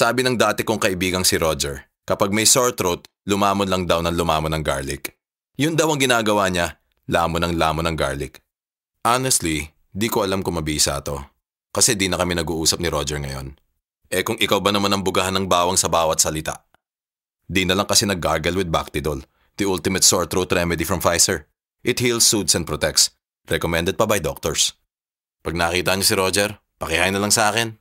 Sabi ng dati kong kaibigang si Roger, kapag may sore throat, lumamon lang daw ng lumamon ng garlic. Yun daw ang ginagawa niya, lamon ng lamon ng garlic. Honestly, di ko alam kung mabisa to. Kasi di na kami nag-uusap ni Roger ngayon. Eh kung ikaw ba naman ang bugahan ng bawang sa bawat salita? Di na lang kasi nag-gargle with Bactidol, the ultimate sore throat remedy from Pfizer. It heals, soothes, and protects. Recommended pa by doctors. Pag nakita niyo si Roger, pakihain na lang sa akin.